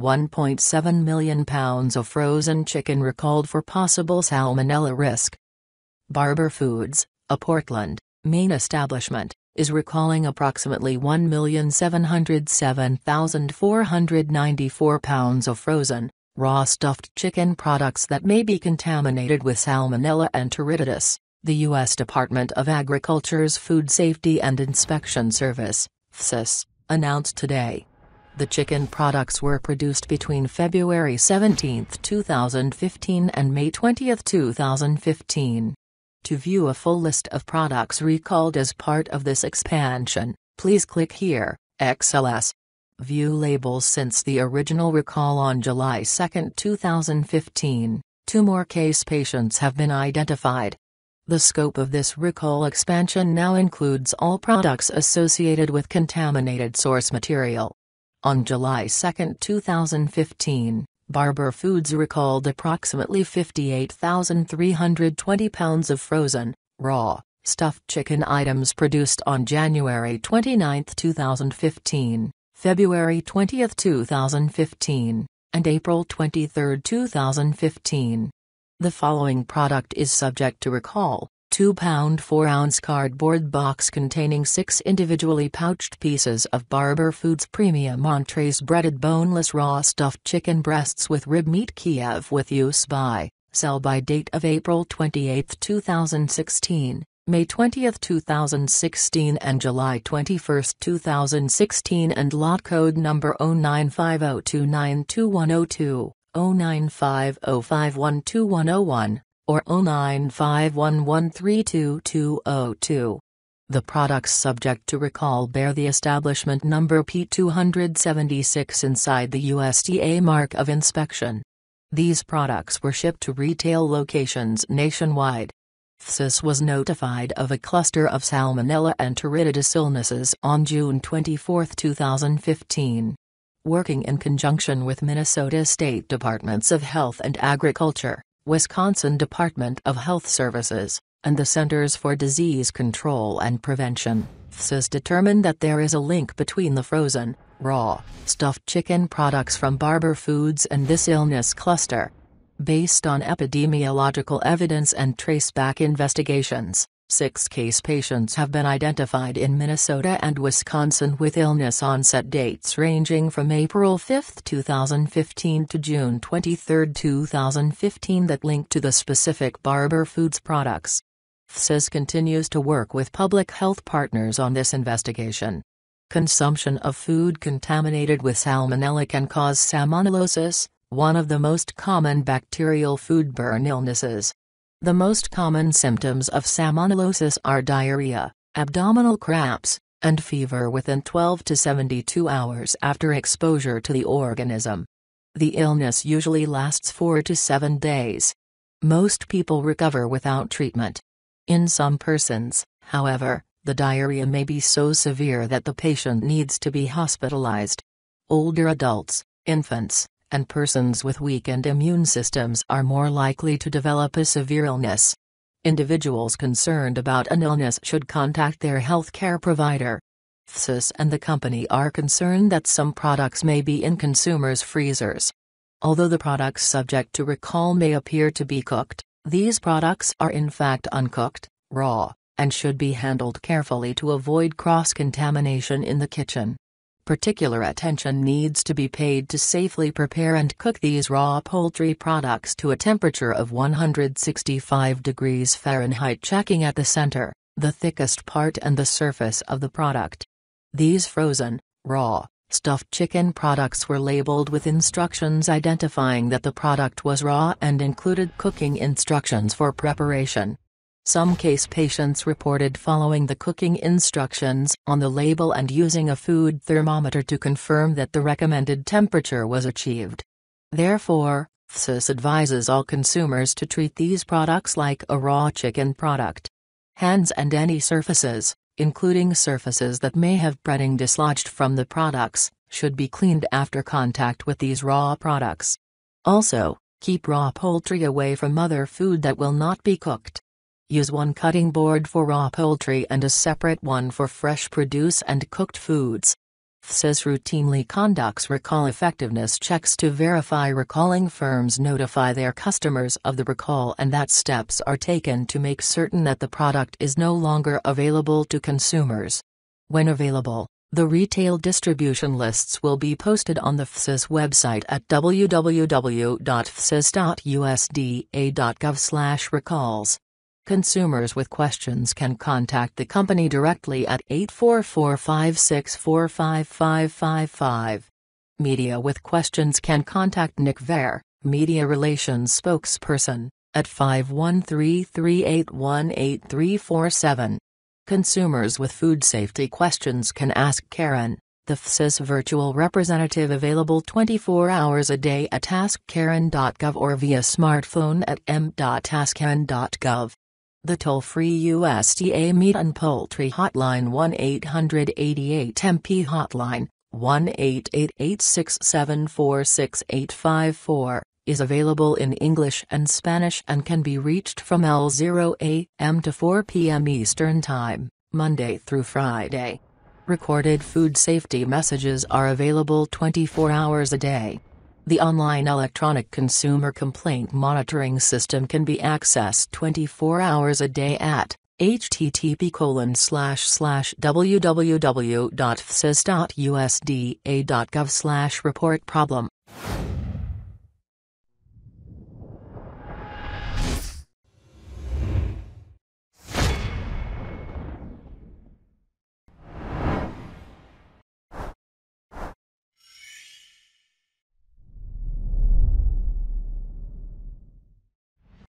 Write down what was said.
1.7 million pounds of frozen chicken recalled for possible salmonella risk. Barber Foods, a Portland, Maine establishment, is recalling approximately 1,707,494 pounds of frozen, raw stuffed chicken products that may be contaminated with salmonella and the U.S. Department of Agriculture's Food Safety and Inspection Service, FSIS, announced today. The chicken products were produced between February 17, 2015 and May 20, 2015. To view a full list of products recalled as part of this expansion, please click here, XLS. View labels since the original recall on July 2, 2015, two more case patients have been identified. The scope of this recall expansion now includes all products associated with contaminated source material. On July 2, 2015, Barber Foods recalled approximately 58,320 pounds of frozen, raw, stuffed chicken items produced on January 29, 2015, February 20, 2015, and April 23, 2015. The following product is subject to recall, 2-pound 4-ounce cardboard box containing six individually pouched pieces of Barber Foods Premium Entrees breaded boneless raw stuffed chicken breasts with rib meat Kiev with use by, sell by date of April 28, 2016, May 20, 2016 and July 21, 2016 and lot code number 0950292102, 0950512101 or 0951132202. The products subject to recall bear the establishment number P276 inside the USDA mark of inspection. These products were shipped to retail locations nationwide. FSIS was notified of a cluster of Salmonella and Enteritidis illnesses on June 24, 2015. Working in conjunction with Minnesota State Departments of Health and Agriculture, Wisconsin Department of Health Services, and the Centers for Disease Control and Prevention has determined that there is a link between the frozen, raw, stuffed chicken products from Barber Foods and this illness cluster. Based on epidemiological evidence and traceback investigations, Six case patients have been identified in Minnesota and Wisconsin with illness onset dates ranging from April 5, 2015 to June 23, 2015 that link to the specific Barber Foods products. FSIS continues to work with public health partners on this investigation. Consumption of food contaminated with salmonella can cause salmonellosis, one of the most common bacterial foodborne illnesses. The most common symptoms of salmonellosis are diarrhea, abdominal cramps, and fever within 12 to 72 hours after exposure to the organism. The illness usually lasts 4 to 7 days. Most people recover without treatment. In some persons, however, the diarrhea may be so severe that the patient needs to be hospitalized. Older adults, infants, and persons with weakened immune systems are more likely to develop a severe illness. Individuals concerned about an illness should contact their healthcare provider. FSIS and the company are concerned that some products may be in consumers' freezers. Although the products subject to recall may appear to be cooked, these products are in fact uncooked, raw, and should be handled carefully to avoid cross contamination in the kitchen. Particular attention needs to be paid to safely prepare and cook these raw poultry products to a temperature of 165 degrees Fahrenheit checking at the center, the thickest part and the surface of the product. These frozen, raw, stuffed chicken products were labeled with instructions identifying that the product was raw and included cooking instructions for preparation. Some case patients reported following the cooking instructions on the label and using a food thermometer to confirm that the recommended temperature was achieved. Therefore, FSIS advises all consumers to treat these products like a raw chicken product. Hands and any surfaces, including surfaces that may have breading dislodged from the products, should be cleaned after contact with these raw products. Also, keep raw poultry away from other food that will not be cooked. Use one cutting board for raw poultry and a separate one for fresh produce and cooked foods. FSIS routinely conducts recall effectiveness checks to verify recalling firms notify their customers of the recall and that steps are taken to make certain that the product is no longer available to consumers. When available, the retail distribution lists will be posted on the FSIS website at www.fsis.usda.gov/recalls. Consumers with questions can contact the company directly at 844-564-5555. Media with questions can contact Nick Vare, Media Relations Spokesperson, at 513-381-8347. Consumers with food safety questions can ask Karen, the FSIS virtual representative available 24 hours a day at askKaren.gov or via smartphone at m.askKaren.gov. The toll-free USDA Meat and Poultry Hotline 1-888-MP Hotline, 1-888-674-6854, is available in English and Spanish and can be reached from L0 a.m. to 4 p.m. Eastern Time, Monday through Friday. Recorded food safety messages are available 24 hours a day. The online electronic consumer complaint monitoring system can be accessed 24 hours a day at http colon slash slash www.fsis.usda.gov slash report problem.